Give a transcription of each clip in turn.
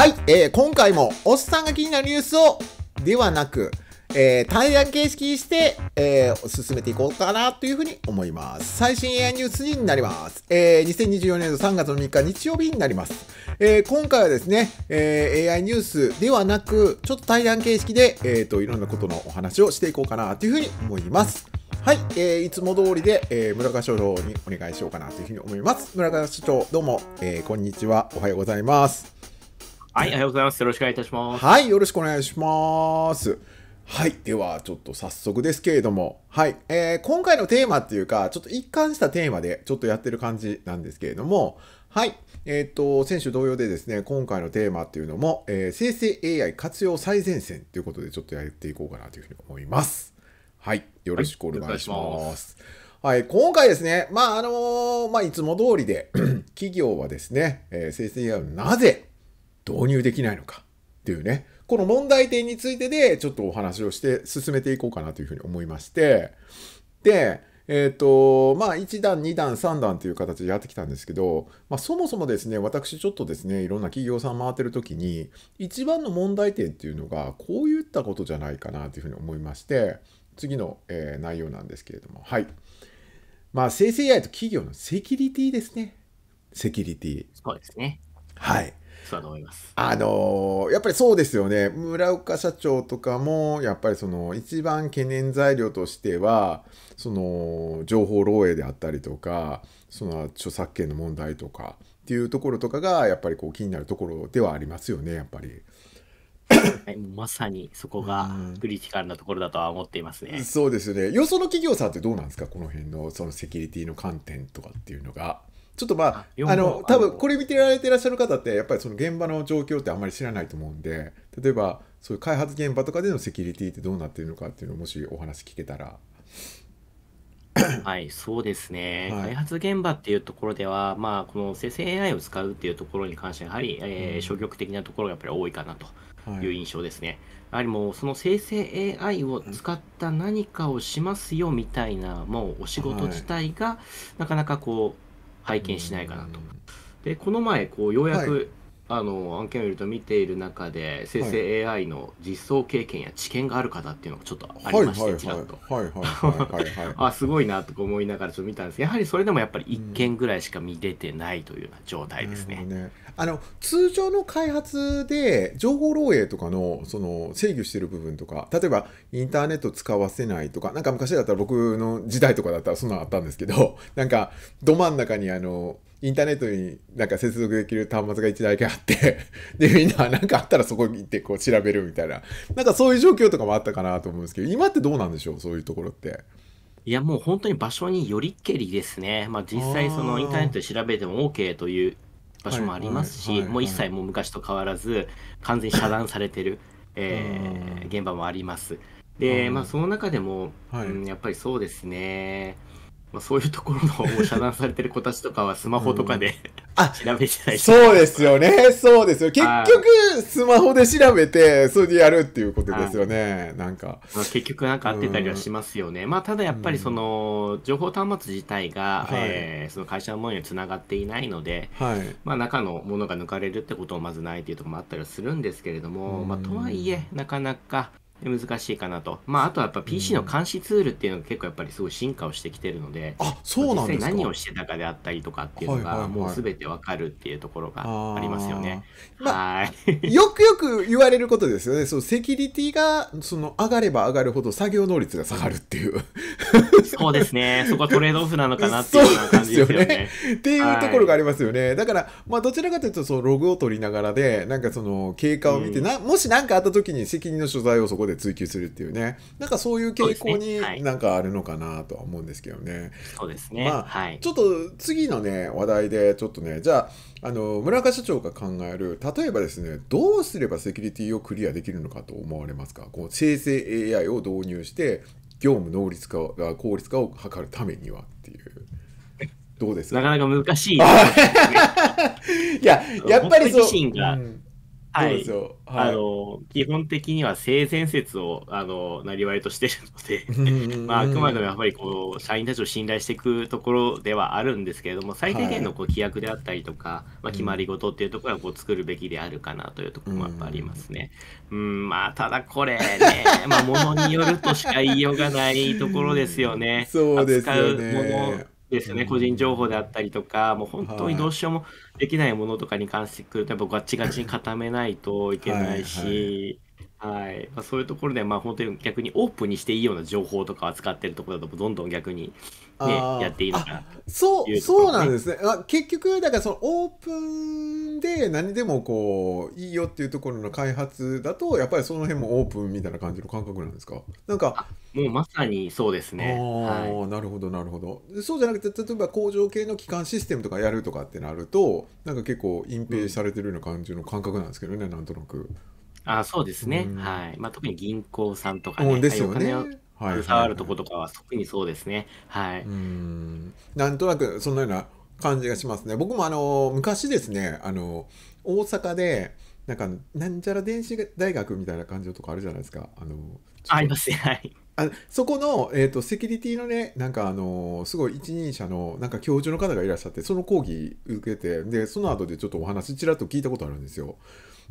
はい、えー、今回もおっさんが気になるニュースをではなく、えー、対談形式にして、えー、進めていこうかなというふうに思います。最新 AI ニュースになります。えー、2024年の3月の3日日曜日になります。えー、今回はですね、えー、AI ニュースではなく、ちょっと対談形式で、えーと、といろんなことのお話をしていこうかなというふうに思います。はい、えー、いつも通りで、えー、村川所長にお願いしようかなというふうに思います。村川所長、どうも、えー、こんにちは。おはようございます。はい、おはようございます。よろしくお願いいたします。はい、よろしくお願いします。はい。では、ちょっと早速ですけれども、はい。えー、今回のテーマっていうか、ちょっと一貫したテーマでちょっとやってる感じなんですけれども、はい。えっ、と、選手同様でですね、今回のテーマっていうのも、えー、生成 AI 活用最前線ということで、ちょっとやっていこうかなというふうに思います。はい。よろしくお願いします。はい、今回ですね、まあ、あのまあ、いつも通りで 企業はですね、えー、生成 AI をなぜ導入できないのかっていうね、この問題点についてでちょっとお話をして進めていこうかなというふうに思いまして、で、えっ、ー、と、まあ、1段、2段、3段という形でやってきたんですけど、まあ、そもそもですね、私ちょっとですね、いろんな企業さん回ってる時に、一番の問題点っていうのが、こういったことじゃないかなというふうに思いまして、次の、えー、内容なんですけれども、はい。まあ、生成 AI と企業のセキュリティですね。セキュリティ。そうですね。はい。そうだと思います。あのー、やっぱりそうですよね。村岡社長とかも、やっぱりその一番懸念材料としては、その情報漏洩であったりとか、その著作権の問題とかっていうところとかが、やっぱりこう気になるところではありますよね、やっぱり。はい、まさにそこがクリティカルなところだとは思っていますね。うそうですね。よその企業さんってどうなんですか、この辺のそのセキュリティの観点とかっていうのが。ちょっとまあ、あの、多分これ見てられてらっしゃる方って、やっぱりその現場の状況ってあんまり知らないと思うんで、例えば、そういう開発現場とかでのセキュリティってどうなってるのかっていうのを、もしお話聞けたら。はい、そうですね、はい、開発現場っていうところでは、まあ、この生成 AI を使うっていうところに関しては、やはり、えー、消極的なところがやっぱり多いかなという印象ですね。はい、やはりもう、その生成 AI を使った何かをしますよみたいな、もうお仕事自体が、なかなかこう、拝見しないかなと。で、この前、こう、ようやくあの案件をいると見ている中で生成 AI の実装経験や知見がある方っていうのがちょっとありまして、ちらっと。あすごいなと思いながらちょっと見たんですけどやはりそれでもやっぱり1件ぐらいしか見れてないというような状態ですね。うんうんあの通常の開発で情報漏洩とかのその制御してる部分とか例えばインターネット使わせないとかなんか昔だったら僕の時代とかだったらそんなのあったんですけどなんかど真ん中にあのインターネットになんか接続できる端末が1台だけあって で、みんななんかあったらそこに行ってこう調べるみたいな、なんかそういう状況とかもあったかなと思うんですけど、今ってどうなんでしょう、そういうところって。いや、もう本当に場所によりけりですね。まあ実際そのインターネットで調べても OK という場所もありますし、もう一切もう昔と変わらず完全に遮断されてる、えー、現場もあります。で、まあその中でも、はい、うん、やっぱりそうですね。まあ、そういうところの遮断されてる子たちとかはスマホとかでうん、調べてないそうですよねそうですよ結局スマホで調べてそれでやるっていうことですよねなんか、まあ、結局なんか合ってたりはしますよね、うん、まあただやっぱりその情報端末自体が、うん、えー、その会社のものにつながっていないので、はい、まあ、中のものが抜かれるってことはまずないというところもあったりはするんですけれども、まあ、とはいえなかなか難しいかなと。まあ、あとはやっぱ PC の監視ツールっていうのが結構やっぱりすごい進化をしてきてるので、うん、あそうなんですか何をしてたかであったりとかっていうのが、もうすべてわかるっていうところがありますよね。はい、はいまあ、よくよく言われることですよね。そのセキュリティがその上がれば上がるほど作業能率が下がるっていう。そうですね。そこはトレードオフなのかなっていうような感じですよね。ねっていうところがありますよね。はい、だから、まあ、どちらかというとそのログを取りながらで、なんかその経過を見て、なもし何かあった時に責任の所在をそこでで追求するっていうねなんかそういう傾向になんかあるのかなとは思うんですけどね。そうですね、まあ、はい、ちょっと次のね話題でちょっとねじゃああの村岡社長が考える例えばですねどうすればセキュリティをクリアできるのかと思われますかこう生成 AI を導入して業務能率化が効率化を図るためにはっていう。どうですなかなか難しい、ね、いや、やっぱりそう。自身が、うんはい、はい、あの基本的には性善説をあのなりわいとしてるので まあ、あくまでもやっぱりこう社員たちを信頼していくところではあるんですけれども最低限のこう規約であったりとか、はい、まあ、決まり事っていうところはこう作るべきであるかなというところもやっぱありますね。うん、うんまあ、ただこれね、まあ、ものによるとしか言いようがないところですよね。そうですよね。ですよね、個人情報であったりとか、もう本当にどうしようもできないものとかに関してくると、やっぱガチガチに固めないといけないし、はい、まあ、そういうところで、まあ、本当に逆にオープンにしていいような情報とか扱ってるところだと、どんどん逆にやっていいのかなそう、ね、そうなんですねあ結局だからそのオープンで何でもこういいよっていうところの開発だとやっぱりその辺もオープンみたいな感じの感覚なんですかなんかもうまさにそうですねああ、はい、なるほどなるほどそうじゃなくて例えば工場系の基幹システムとかやるとかってなるとなんか結構隠蔽されてるような感じの感覚なんですけどね、うん、なんとなくあそうですね、うん、はいまあ、特に銀行さんとかねですよね触わるとことかは特にそうですね。はい。うんなんとなくそんなような感じがしますね。僕もあの昔ですね、あの大阪でなんかなんちゃら電子大学みたいな感じのとこあるじゃないですか。あのありますね。はい。あそこの、えーと、セキュリティのねなんかあのすごい一人者のなんか教授の方がいらっしゃってその講義受けてでその後でちょっとお話ちらっと聞いたことあるんですよ。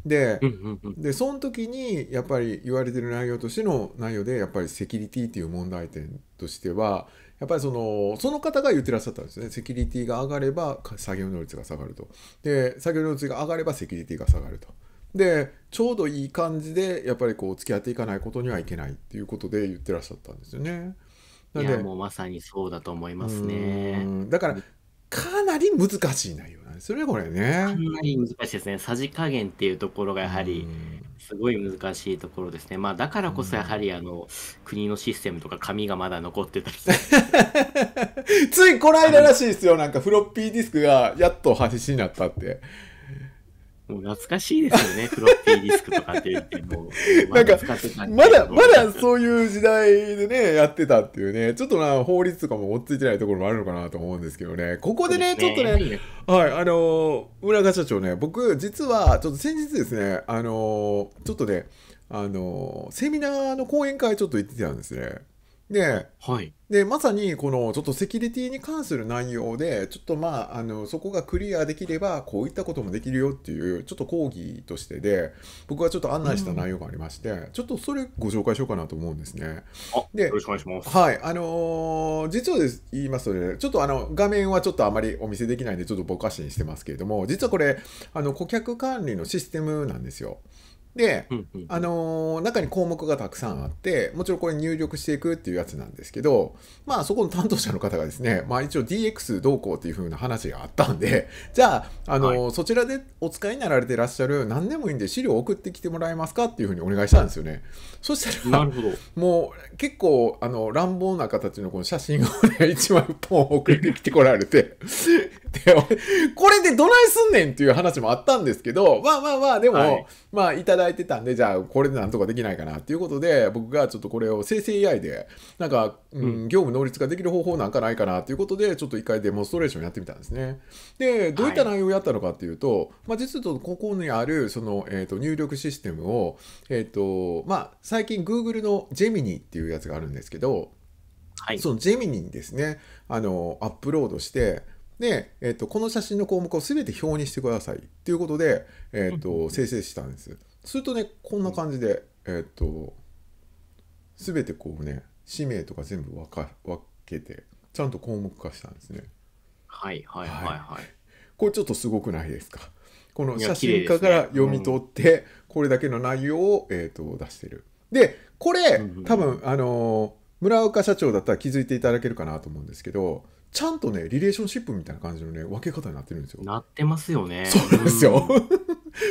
でうんうんうん、でその時にやっぱり言われてる内容としての内容でやっぱりセキュリティっていう問題点としてはやっぱりそのその方が言ってらっしゃったんですねセキュリティが上がれば作業能率が下がるとで作業能率が上がればセキュリティが下がると。でちょうどいい感じでやっぱりこう付き合っていかないことにはいけないっていうことで言ってらっしゃったんですよね。いやもうまさにそうだと思いますね。だからかなり難しい内容。いそれこれね。かなり難しいですね。さじ加減っていうところがやはりすごい難しいところですね。まあだからこそやはりあの国のシステムとか紙がまだ残ってたりて ついこの間らしいですよ。なんかフロッピーディスクがやっと廃止になったって。もう懐かしいですよね、フロッピーディスクとかって言っても。なんか、まだ、まだそういう時代でね、やってたっていうね、ちょっとな、法律とかも追っついてないところもあるのかなと思うんですけどね、ここでね、でねちょっとね、はい、あのー、村川社長ね、僕、実は、ちょっと先日ですね、あのー、ちょっとね、あのー、セミナーの講演会ちょっと行ってたんですね。で、はい、でまさにこのちょっとセキュリティに関する内容でちょっとまああのそこがクリアできればこういったこともできるよっていうちょっと講義としてで僕がちょっと案内した内容がありまして、うん、ちょっとそれご紹介しようかなと思うんですね。でよろしくお願いします。はいあのー、実はです言いますとねちょっとあの画面はちょっとあまりお見せできないんでちょっとぼかしにしてますけれども実はこれあの顧客管理のシステムなんですよ。で、あのー、中に項目がたくさんあってもちろんこれ入力していくっていうやつなんですけどまあそこの担当者の方がですね、まあ、一応 DX どうこうっていう風な話があったんで じゃあ、あのーはい、そちらでお使いになられてらっしゃる何でもいいんで資料送ってきてもらえますかっていう風にお願いしたんですよね。そしたらもう結構あの乱暴な形のこの写真をね1枚ポン送ってきてこられて でこれでどないすんねんっていう話もあったんですけどまあまあまあでも、はいまあ、いただいてたんで、じゃあ、これでなんとかできないかなっていうことで、僕がちょっとこれを生成 AI で、なんか、うん、業務能率化できる方法なんかないかなということで、ちょっと一回デモンストレーションやってみたんですね。で、どういった内容をやったのかっていうと、はい、まあ、実はここにある、その、えっ、ー、と、入力システムを、えっ、ー、と、まあ、最近 Google のジェミニっていうやつがあるんですけど、はい、そのジェミニにですね、あの、アップロードして、で、えっと、この写真の項目を全て表にしてくださいっていうことで、えっと、生成したんです。するとね、こんな感じで、えっと、全てこうね、氏名とか全部分か分けて、ちゃんと項目化したんですね。はいはいはいはい。はい、これちょっとすごくないですか。この写真家から読み取って、これだけの内容を、えー、と出してる。で、これ、多分、あの村岡社長だったら気づいていただけるかなと思うんですけど、ちゃんとね、リレーションシップみたいな感じのね、分け方になってるんですよ。なってますよね。そうなんですよ。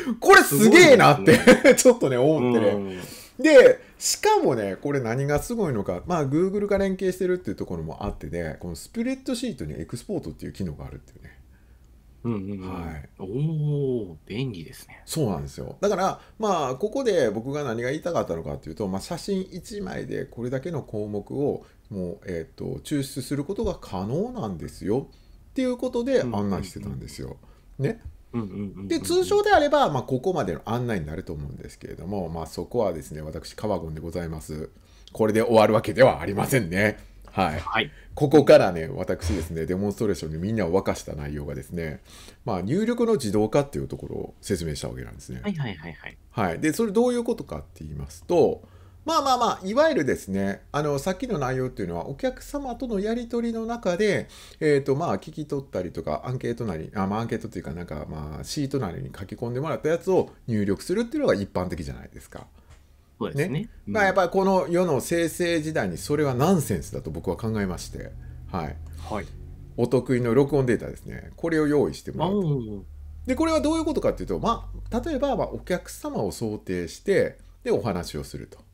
うん、これすげえなって、ね、ちょっとね、思ってね。うん、で、しかもね、これ何がすごいのか、まあ、Google が連携してるっていうところもあってね、このスプレッドシートにエクスポートっていう機能があるっていうね。うんうんうん、はい、おお便利ですねそうなんですよだからまあここで僕が何が言いたかったのかっていうと、まあ、写真1枚でこれだけの項目をもう、えーと、抽出することが可能なんですよっていうことで案内してたんですよ。ね、で通常であれば、まあ、ここまでの案内になると思うんですけれども、まあ、そこはですね私カワゴンでございますこれで終わるわけではありませんね、はい、はい、ここからね私ですねデモンストレーションにみんなを沸かした内容がですね、まあ、入力の自動化っていうところを説明したわけなんですねはいはいはいはい、はい、でそれどういうことかって言いますとまあまあまあ、いわゆるですね、あの、さっきの内容っていうのは、お客様とのやり取りの中で、えっ、ー、と、まあ、聞き取ったりとか、アンケートなり、あまあ、アンケートというか、なんか、まあ、シートなりに書き込んでもらったやつを入力するっていうのが一般的じゃないですか。そうですね。ねうん、まあ、やっぱりこの世の生成時代に、それはナンセンスだと僕は考えまして、はい。はい。お得意の録音データですね。これを用意してもらうと。で、これはどういうことかっていうと、まあ、例えば、まあ、お客様を想定して、で、お話をすると。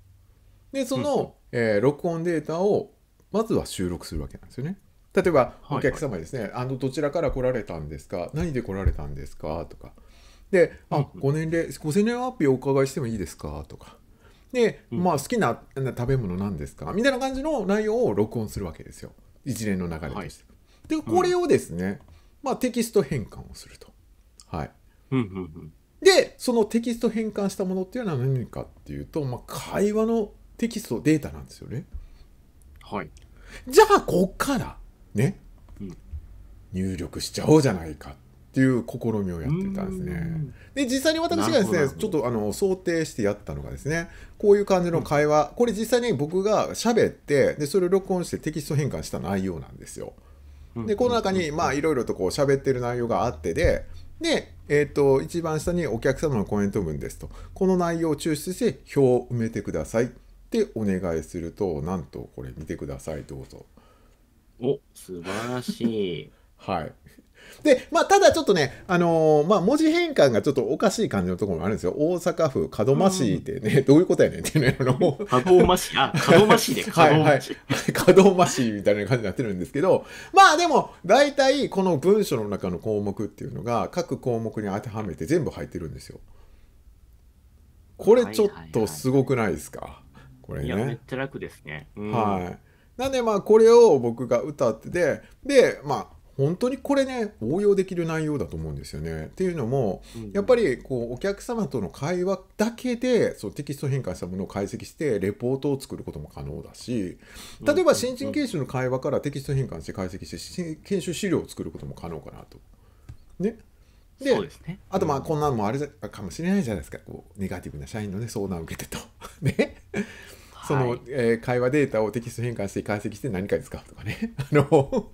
でその、うん、えー、録音データをまずは収録するわけなんですよね。例えばお客様にですね、はいはい、あのどちらから来られたんですか何で来られたんですかとかで、うん、あご年齢ご年齢アッお伺いしてもいいですかとかで、まあ好きな食べ物なんですかみたいな感じの内容を録音するわけですよ一連の流れとして。はい、でこれをですね、まあ、テキスト変換をすると。はい、うんでそのテキスト変換したものっていうのは何かっていうと、まあ、会話のテキストデータなんですよね。はい。じゃあ、こっから、ね、うん、入力しちゃおうじゃないかっていう試みをやってたんですね。で、実際に私がですね、ちょっとあの想定してやったのがですね、こういう感じの会話、うん、これ実際に僕が喋って、で、それを録音してテキスト変換した内容なんですよ。で、この中に、まあ、いろいろとこう喋ってる内容があってで、で、えーと、と一番下にお客様のコメント文ですと、この内容を抽出して表を埋めてください。でお願いするとなんとこれ見てくださいどうぞ。お素晴らしい。はいでまあ、ただちょっとね、あのー、まあ、文字変換がちょっとおかしい感じのところもあるんですよ。大阪府門真市ってね、うん、どういうことやねんっていあの、門真市、あ、門真市で、門真市。門真市みたいな感じになってるんですけど、まあでも、大体この文章の中の項目っていうのが、各項目に当てはめて全部入ってるんですよ。これちょっとすごくないですか、はいはいはいこれね。いや、めっちゃ楽ですね。うん、はい。なんでまあこれを僕が歌ってで、で、まあ本当にこれね応用できる内容だと思うんですよね。っていうのも、やっぱりこうお客様との会話だけでそうテキスト変換したものを解析してレポートを作ることも可能だし例えば新人研修の会話からテキスト変換して解析して研修資料を作ることも可能かなと。ね、で、ね、あとまあこんなのもあれかもしれないじゃないですかこうネガティブな社員のね相談を受けてと。ね、はい、その、えー、会話データをテキスト変換して解析して何かに使うとかね。あの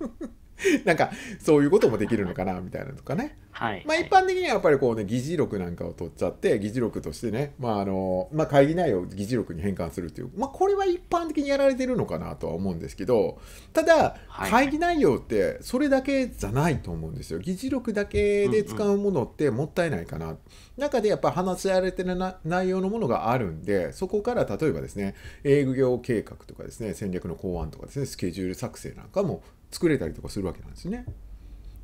なんかそういうこともできるのかなみたいなとかね、はい、まあ、一般的にはやっぱりこうね議事録なんかを取っちゃって議事録としてね、まああのまあ、会議内容を議事録に変換するっていう、まあ、これは一般的にやられてるのかなとは思うんですけどただ会議内容ってそれだけじゃないと思うんですよ議事録だけで使うものってもったいないかな、うんうん、中でやっぱ話し合われてるな内容のものがあるんでそこから例えばですね営業計画とかですね戦略の考案とかですねスケジュール作成なんかも作れたりとかするわけなんですね。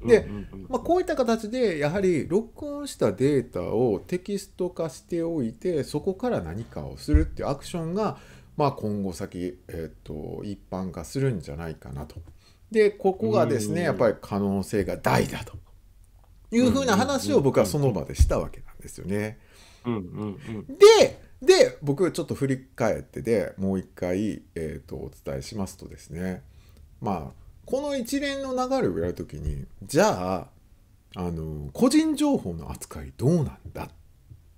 で、まあ、こういった形でやはり録音したデータをテキスト化しておいてそこから何かをするっていうアクションが、まあ、今後先、えーと、一般化するんじゃないかなと。でここがですねやっぱり可能性が大だというふうな話を僕はその場でしたわけなんですよね。でで僕ちょっと振り返ってでもう一回、えーとお伝えしますとですねまあこの一連の流れをやるときにじゃああの個人情報の扱いどうなんだっ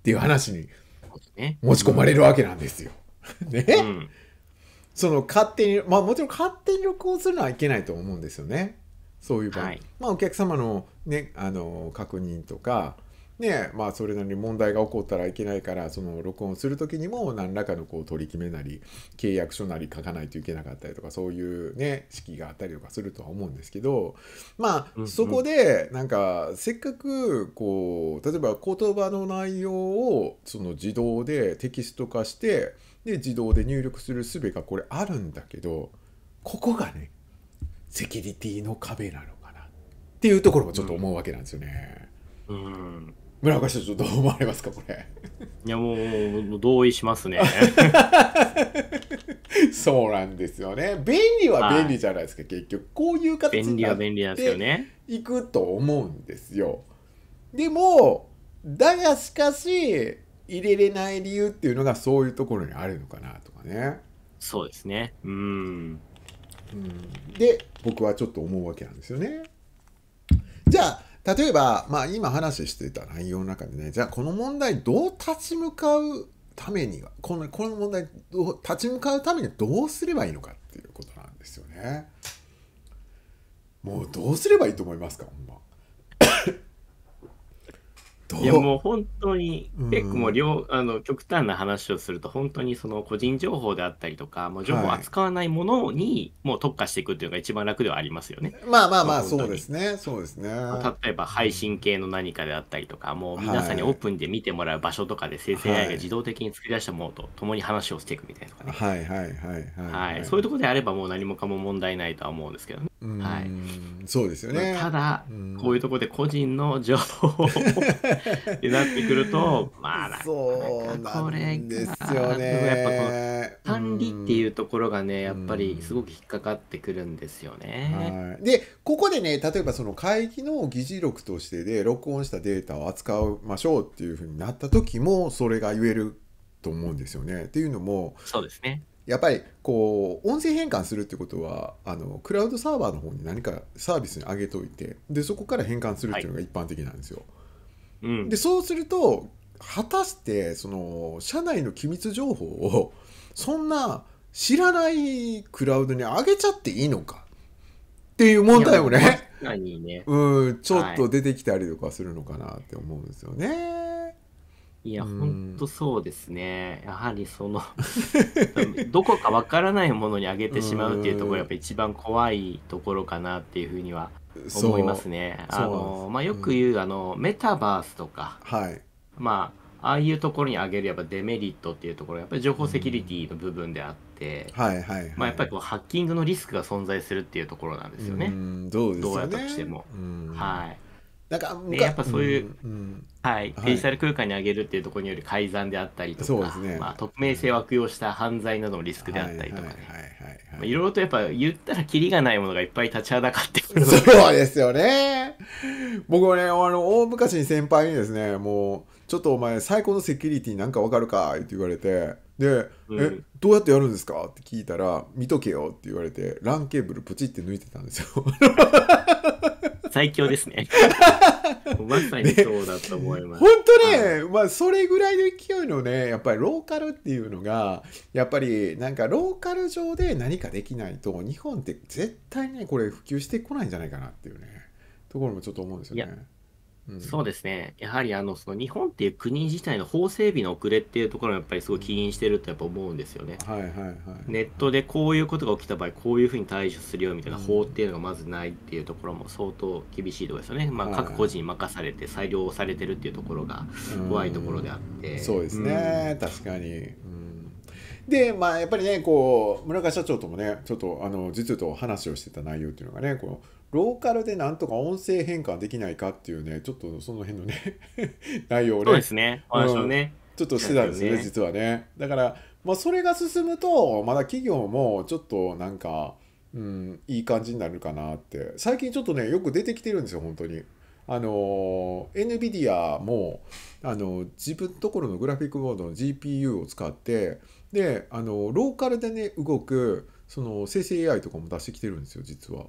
ていう話に持ち込まれるわけなんですよ。ね、うん、その勝手にまあもちろん勝手に旅行するのはいけないと思うんですよね。そういう場合、はい、まあお客様のねあの確認とかねまあ、それなりに問題が起こったらいけないからその録音する時にも何らかのこう取り決めなり契約書なり書かないといけなかったりとかそういうね式があったりとかするとは思うんですけどまあそこでなんかせっかくこう例えば言葉の内容をその自動でテキスト化してで自動で入力する術がこれあるんだけどここがねセキュリティの壁なのかなっていうところもちょっと思うわけなんですよね。うん、うん村岡社長どう思われますかこれいやもう同意しますね そうなんですよね便利は便利じゃないですか、はい、結局こういう形利なよねいくと思うんですよでもだがしかし入れれない理由っていうのがそういうところにあるのかなとかねそうですねうんで僕はちょっと思うわけなんですよねじゃあ例えば、まあ、今話してた内容の中でねじゃあこの問題どう立ち向かうためにはこのこの問題どう立ち向かうためにはどうすればいいのかっていうことなんですよね。もうどうすればいいと思いますかほんま。いやもう本当に結構もう両、あの極端な話をすると本当にその個人情報であったりとかもう情報を扱わないものにもう特化していくっていうのが一番楽ではありますよね。まあまあまあそうですねそうですね。例えば配信系の何かであったりとかもう皆さんにオープンで見てもらう場所とかで生成 AI が自動的に作り出したものと共に話をしていくみたいなとかね。はいはいはいはい、はい、そういうところであればもう何もかも問題ないとは思うんですけどね。はい、そうですよねただ、こういうところで個人の情報になってくると、まあ、なかこれですよね。やっぱこの管理っていうところがね、やっぱりすごく引っかかってくるんですよね。で、ここでね、例えばその会議の議事録としてで、録音したデータを扱いましょうっていうふうになった時も、それが言えると思うんですよね。っていうのも、そうですね。やっぱりこう音声変換するってことはあのクラウドサーバーの方に何かサービスに上げといてでそこから変換するっていうのが一般的なんですよ。はい、でそうすると果たしてその社内の機密情報をそんな知らないクラウドに上げちゃっていいのかっていう問題もね、ね、うんちょっと出てきたりとかするのかなって思うんですよね。はいいや、ほんとそうですね。やはりその どこかわからないものにあげてしまうっていうところがやっぱ一番怖いところかなっていうふうには思いますね。あの、まあ、よく言う、うん、あの、メタバースとか、はい、まあ、ああいうところにあげるやっぱデメリットっていうところやっぱり情報セキュリティの部分であって、うん、はいはい、はい、まあ、やっぱりこうハッキングのリスクが存在するっていうところなんですよね。うん、どう、ね、どうやったとしても。はい。なんかやっぱそういう、うんうん、はい、デジタル空間に上げるっていうところによる改ざんであったりとか、はいね、まあ、匿名性を悪用した犯罪などのリスクであったりとかねいろいろとやっぱ言ったらキリがないものがいっぱい立ちはだかってくるそうですよね僕はねあの大昔に先輩にですねもうちょっとお前最高のセキュリティなんかわかるかって言われてで、うん、えどうやってやるんですかって聞いたら見とけよって言われてランケーブルプチって抜いてたんですよ 最強ですね まさにそうだと思います、ね、本当ね、はい、まあそれぐらいの勢いのねやっぱりローカルっていうのがやっぱりなんかローカル上で何かできないと日本って絶対ねこれ普及してこないんじゃないかなっていうねところもちょっと思うんですよねそうですね、やはりあのその日本っていう国自体の法整備の遅れっていうところがやっぱりすごい起因してるとやっぱ思うんですよね。ネットでこういうことが起きた場合、こういうふうに対処するよみたいな法っていうのがまずないっていうところも相当厳しいところですよね、まあ、各個人に任されて、裁量されてるっていうところが怖いところであって。うそうですね、うん、確かに、うんで、まあ、やっぱりね、こう、村川社長ともね、ちょっと、あの、実と話をしてた内容っていうのがね、こう、ローカルでなんとか音声変換できないかっていうね、ちょっとその辺のね 内容をね。そうですね。うん、ちょっとしてたんですね、ね実はね。だから、まあ、それが進むと、まだ企業もちょっとなんか、うん、いい感じになるかなって。最近ちょっとね、よく出てきてるんですよ、本当に。あの NVIDIA もあの自分ところのグラフィックボードの GPU を使ってであのローカルでね動くその生成 AI とかも出してきてるんですよ実は。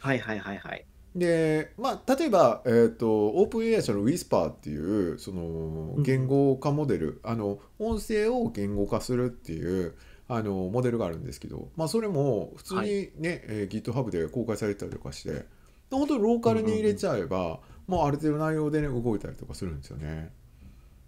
はいはいはいはい。でまあ、例えば、えーと、オープン AI 社の Whisper っていうその言語化モデル、うん、あの音声を言語化するっていうあのモデルがあるんですけど、まあ、それも普通にね、え、は GitHub で公開されたりとかして本当にローカルに入れちゃえば、うんうんもうある程度内容で、ね、動いたりとかするんですよね。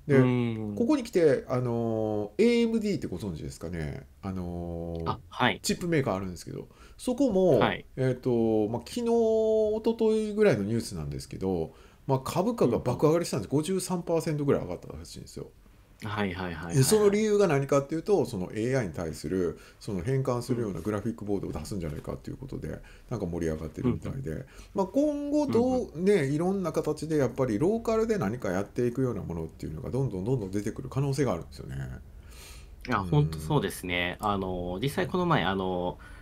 で、ここに来てあの AMD ってご存知ですかねあのあ、はい、チップメーカーあるんですけど。そこも、はい、えーとまあ、昨日一昨日ぐらいのニュースなんですけど、まあ、株価が爆上がりしたんです、うん、53%ぐらい上がったらしいんですよ。はいはいはい、はい、その理由が何かっていうとその AI に対するその変換するようなグラフィックボードを出すんじゃないかということでなんか盛り上がってるみたいで、まあ、今後どう、ね、いろんな形でやっぱりローカルで何かやっていくようなものっていうのがどんどんどんどん出てくる可能性があるんですよね。いや、うん、本当そうですねあの実際この前あの、うん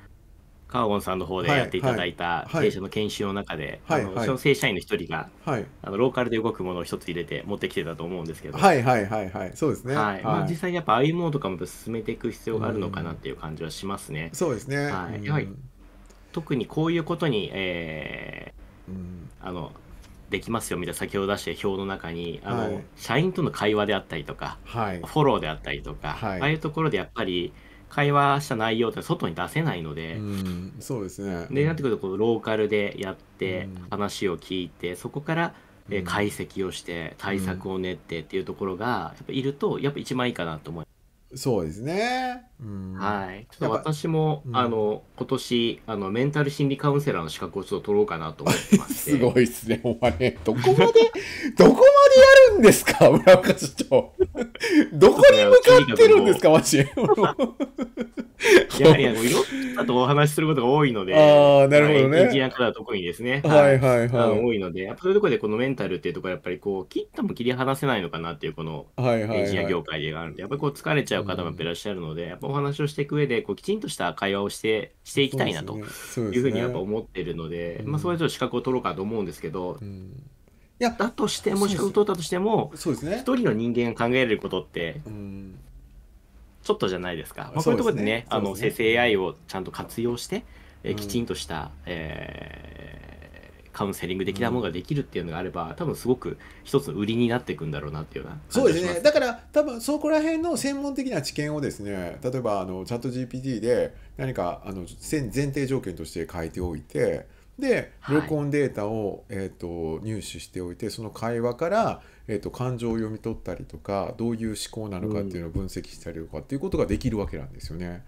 カーゴンさんの方でやっていただいた弊社の研修の中で、はいはい、あの正社員の一人が、はい、あのローカルで動くものを一つ入れて持ってきてたと思うんですけど、はいはいはいはい、そうですね。はい、まあ実際にやっぱああいうものとかも進めていく必要があるのかなっていう感じはしますね。うん、そうですね。はい、やはり、うん、特にこういうことに、えー、うん、あのできますよみたいな先ほど出して表の中にあの、はい、社員との会話であったりとか、はい、フォローであったりとか、はい、ああいうところでやっぱり会話した内容って外に出せないので、うん、そうですね。でなってくるとこうローカルでやって、話を聞いてそこからえ解析をして対策を練ってっていうところがやっぱいるとやっぱ一番いいかなと思います。そうですね。はい、ちょっと私も、うん、あの今年あのメンタル心理カウンセラーの資格をちょっと取ろうかなと思ってましすごいっすねお前どこまで どこまでやるんですか村岡市長 どこに向かってるんですかマジいやいやいろんなとお話しすることが多いのでああなるほどねエンジニアから特にですねはいはいはい多いのでやっぱそういうところでこのメンタルっていうところやっぱりこう切っても切り離せないのかなっていうこのエンジニア業界であるんで、やっぱりこう疲れちゃう方もいらっしゃるので、やっぱお話をしていく上でこうきちんとした会話をしてしていきたいなというふうにやっぱ思ってるので、ねね、まあ、それはちょっと資格を取ろうかと思うんですけど、うん、いやだとしても資格を取ったとしても一、ね、人の人間が考えることって、うんちょっとじゃないですか、まあ、こういうところでね、ねね、あの生成 AI をちゃんと活用して、えきちんとした、ええカウンセリング的なものができるっていうのがあれば、多分すごく一つ売りになっていくんだろうなっていうようなそうですねだから多分そこら辺の専門的な知見をですね例えばあのチャット GPT で何かあの前提条件として書いておいてで録音データを、はい、えーと、入手しておいてその会話から、えーと、と感情を読み取ったりとかどういう思考なのかっていうのを分析したりとかっていうことができるわけなんですよね。うん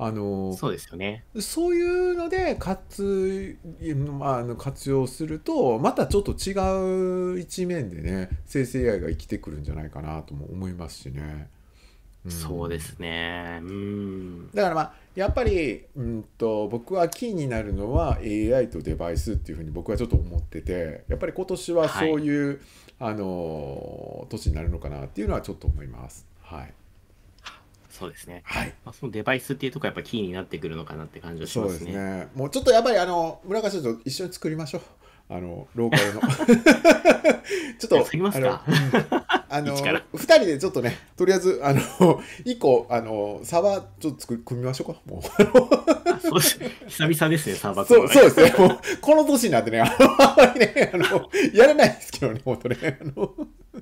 あのそうですよねそういうので活,、まあ、の活用するとまたちょっと違う一面でね生成 AI が生きてくるんじゃないかなとも思いますしね。うん、そうですね、うん、だからまあやっぱり、うんと、僕はキーになるのは AI とデバイスっていうふうに僕はちょっと思っててやっぱり今年はそういう、はい、あの年になるのかなっていうのはちょっと思います。はいそうですね、はいまあ、そのデバイスっていうとこやっぱキーになってくるのかなって感じがしますね。そうですねもうちょっとやっぱりあの村川社長一緒に作りましょう。あのローカルの ちょっと作りますかあの2人でちょっとねとりあえずあの1個あのサーバーちょっと作組みましょうかもうそう久々ですねサーバーそうそうですねもうこの年になってねあのあんまりねあのやれないですけどね本当ねあの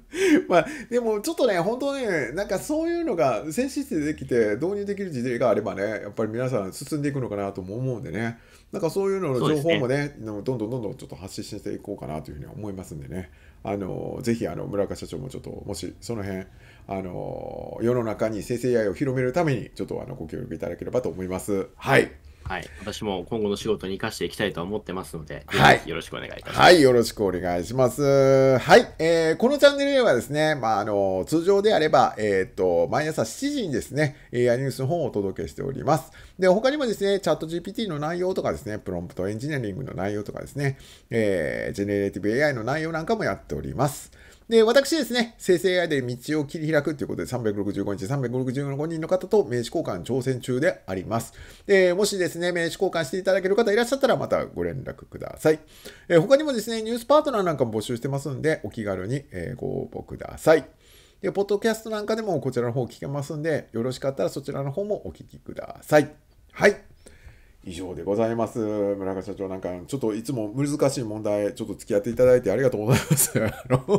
まあでもちょっとね本当ねなんかそういうのが先進性できて導入できる事例があればねやっぱり皆さん進んでいくのかなとも思うんでねなんかそういうのの情報もね、ね、どんどんどんどんちょっと発信していこうかなというふうに思いますんでねあのぜひあの村岡社長もちょっともしその辺あの世の中に生成 AI を広めるためにちょっとあのご協力いただければと思います。はいはい、私も今後の仕事に生かしていきたいと思ってますので、はい、よろしくお願いいたします。はい、よろしくお願いします。はい、えー、このチャンネルではですね、まあ、あの、通常であれば、えっ、ー、と、毎朝7時にですね、AI ニュースの本をお届けしております。で、他にもですね、チャット GPT の内容とかですね、プロンプトエンジニアリングの内容とかですね、えー、ジェネレーティブ AI の内容なんかもやっております。で、私ですね、生成 AI で道を切り開くということで、365日、365人の方と名刺交換挑戦中であります。で、もしですね、名刺交換していただける方いらっしゃったら、またご連絡ください。え他にもですね、ニュースパートナーなんかも募集してますんで、お気軽に、えご応募ください。で、ポッドキャストなんかでもこちらの方聞けますんで、よろしかったらそちらの方もお聞きください。はい。以上でございます。村上社長なんか、ちょっといつも難しい問題、ちょっと付き合っていただいてありがとうございます。い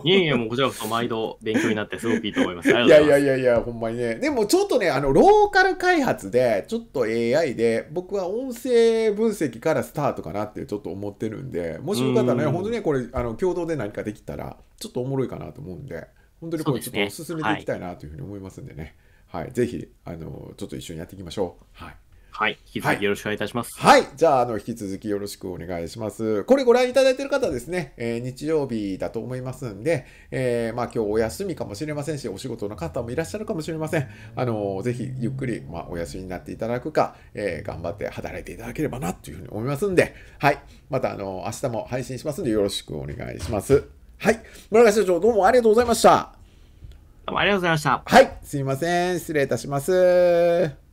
やいや、もうこちらこそ毎度勉強になってすごくいいと思います。いますやいやいやいや、ほんまにね。でもちょっとね、あの、ローカル開発で、ちょっと AI で、僕は音声分析からスタートかなってちょっと思ってるんで、もしよかったらね、本当にね、これ、あの、共同で何かできたら、ちょっとおもろいかなと思うんで、本当にこれちょっと進めていきたいなというふうに思いますんでね。でねはい、はい、ぜひ、あの、ちょっと一緒にやっていきましょう。はい。はい、引き続きよろしくお願いいたします。はい、はい、じゃあ、あの、引き続きよろしくお願いします。これご覧いただいている方ですね、えー、日曜日だと思いますんで、えー、まあ、今日お休みかもしれませんし、お仕事の方もいらっしゃるかもしれません。あのー、ぜひ、ゆっくり、まあ、お休みになっていただくか、え頑張って働いていただければな、というふうに思いますんで、はい、また、あの、明日も配信しますんで、よろしくお願いします。はい、村上社長、どうもありがとうございました。どうもありがとうございました。はい、すいません。失礼いたします。